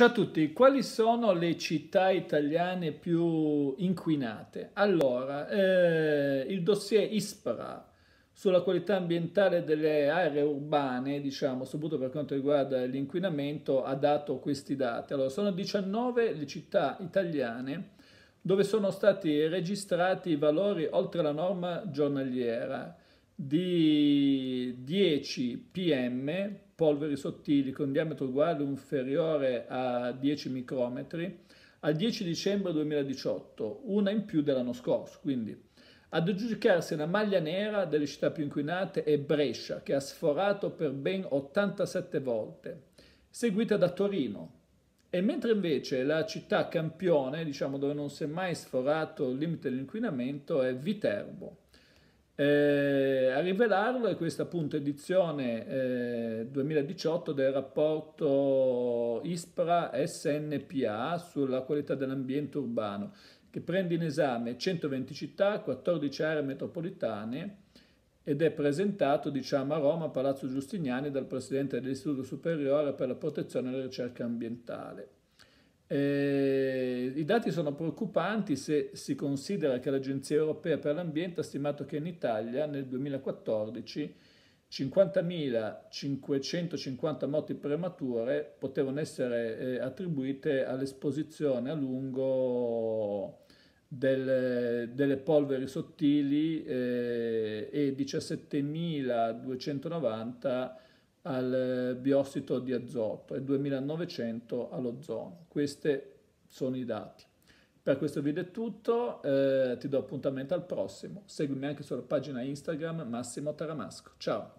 Ciao a tutti, quali sono le città italiane più inquinate? Allora, eh, il dossier ISPRA sulla qualità ambientale delle aree urbane, diciamo, soprattutto per quanto riguarda l'inquinamento, ha dato questi dati. Allora, sono 19 le città italiane dove sono stati registrati valori oltre la norma giornaliera di 10 pm, polveri sottili con diametro uguale o inferiore a 10 micrometri, al 10 dicembre 2018, una in più dell'anno scorso. Quindi ad aggiudicarsi la maglia nera delle città più inquinate è Brescia, che ha sforato per ben 87 volte, seguita da Torino. E mentre invece la città campione, diciamo dove non si è mai sforato il limite dell'inquinamento, è Viterbo eh, a rivelarlo è questa appunto edizione eh, 2018 del rapporto ISPRA-SNPA sulla qualità dell'ambiente urbano che prende in esame 120 città, 14 aree metropolitane ed è presentato diciamo, a Roma, Palazzo Giustiniani, dal Presidente dell'Istituto Superiore per la Protezione e la Ricerca Ambientale. Eh, I dati sono preoccupanti se si considera che l'Agenzia europea per l'ambiente ha stimato che in Italia nel 2014 50.550 morti premature potevano essere eh, attribuite all'esposizione a lungo del, delle polveri sottili eh, e 17.290 al eh, biossido di azoto e 2900 all'ozono. Questi sono i dati. Per questo video è tutto, eh, ti do appuntamento al prossimo. Seguimi anche sulla pagina Instagram Massimo Taramasco. Ciao!